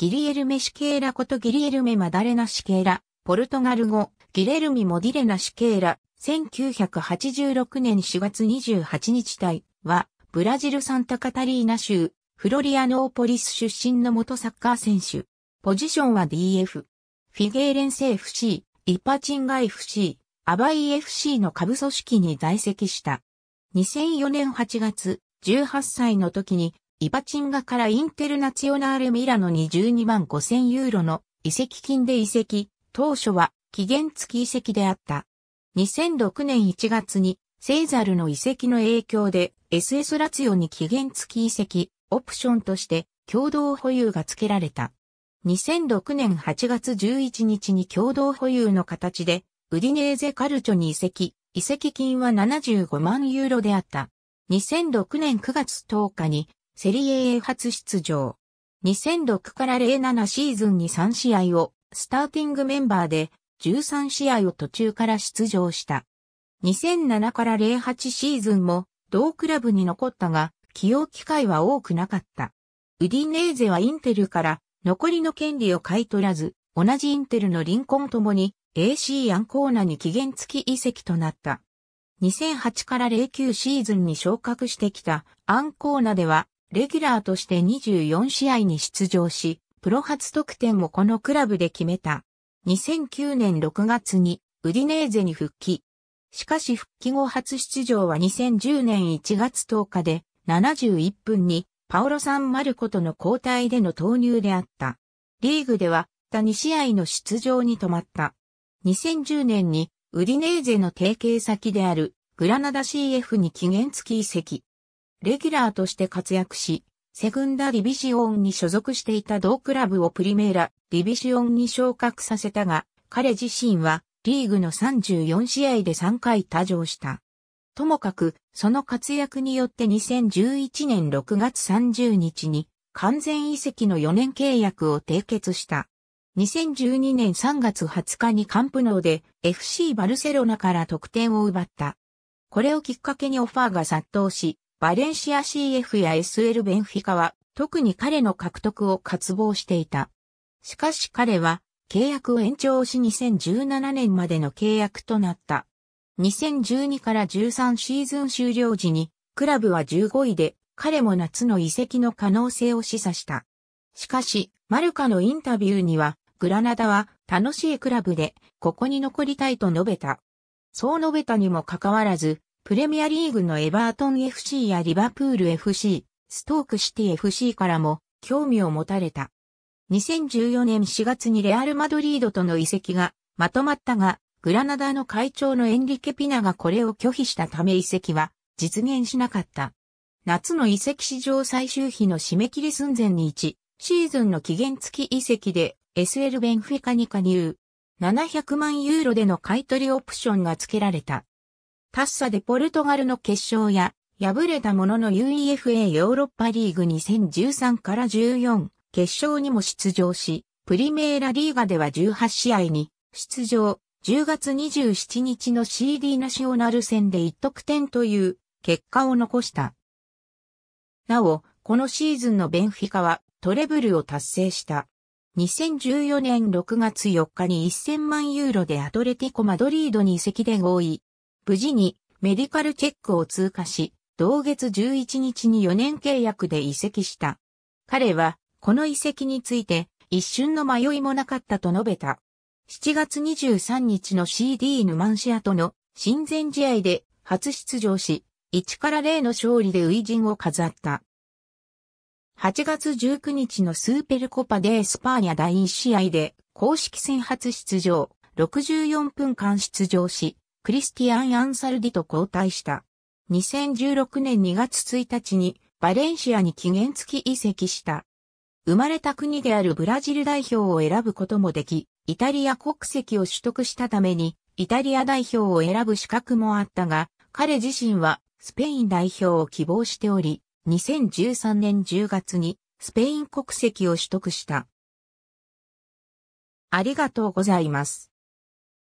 ギリエルメ・シケーラことギリエルメ・マダレナ・シケーラ、ポルトガル語、ギレルミ・モディレナ・シケーラ、1986年4月28日体は、ブラジル・サンタカタリーナ州、フロリアノーポリス出身の元サッカー選手。ポジションは DF。フィゲーレンセ FC、イパチンガ FC、アバイ FC の下部組織に在籍した。2004年8月、18歳の時にイバチンガからインテルナチオナーレミラノに12万5千ユーロの遺跡金で遺跡、当初は期限付き遺跡であった。2006年1月にセイザルの遺跡の影響で SS ラツヨに期限付き遺跡、オプションとして共同保有が付けられた。2006年8月11日に共同保有の形で、ウディネーゼカルチョに移籍、移籍金は75万ユーロであった。2006年9月10日にセリエ A 初出場。2006から07シーズンに3試合をスターティングメンバーで13試合を途中から出場した。2007から08シーズンも同クラブに残ったが起用機会は多くなかった。ウディネーゼはインテルから残りの権利を買い取らず、同じインテルのリンコンともに AC アンコーナに期限付き移籍となった。2008から09シーズンに昇格してきたアンコーナではレギュラーとして24試合に出場し、プロ初得点をこのクラブで決めた。2009年6月にウディネーゼに復帰。しかし復帰後初出場は2010年1月10日で71分にパオロ・サン・マルコとの交代での投入であった。リーグでは他2試合の出場に止まった。2010年にウディネーゼの提携先であるグラナダ CF に期限付き移籍。レギュラーとして活躍し、セグンダ・ディビシオンに所属していた同クラブをプリメーラ・ディビシオンに昇格させたが、彼自身はリーグの34試合で3回多乗した。ともかく、その活躍によって2011年6月30日に完全移籍の4年契約を締結した。2012年3月20日にカンプノーで FC バルセロナから得点を奪った。これをきっかけにオファーが殺到し、バレンシア CF や SL ベンフィカは特に彼の獲得を渇望していた。しかし彼は契約を延長し2017年までの契約となった。2012から13シーズン終了時にクラブは15位で彼も夏の移籍の可能性を示唆した。しかし、マルカのインタビューには、グラナダは楽しいクラブで、ここに残りたいと述べた。そう述べたにもかかわらず、プレミアリーグのエバートン FC やリバプール FC、ストークシティ FC からも興味を持たれた。2014年4月にレアル・マドリードとの移籍がまとまったが、グラナダの会長のエンリケ・ピナがこれを拒否したため移籍は実現しなかった。夏の移籍史上最終日の締め切り寸前に1、シーズンの期限付き移籍で SL ベンフィカに加入。700万ユーロでの買取オプションが付けられた。タッサでポルトガルの決勝や、敗れたものの UEFA ヨーロッパリーグ2013から14決勝にも出場し、プリメーラリーガでは18試合に出場、10月27日の CD ナショナル戦で1得点という結果を残した。なお、このシーズンのベンフィカはトレブルを達成した。2014年6月4日に1000万ユーロでアトレティコ・マドリードに移籍で合意。無事にメディカルチェックを通過し、同月11日に4年契約で移籍した。彼は、この移籍について、一瞬の迷いもなかったと述べた。7月23日の CD ヌマンシアとの親善試合で初出場し、1から0の勝利でジンを飾った。8月19日のスーペルコパデースパーニャ第1試合で公式戦初出場、64分間出場し、クリスティアン・アンサルディと交代した。2016年2月1日にバレンシアに期限付き移籍した。生まれた国であるブラジル代表を選ぶこともでき、イタリア国籍を取得したために、イタリア代表を選ぶ資格もあったが、彼自身はスペイン代表を希望しており、2013年10月にスペイン国籍を取得した。ありがとうございます。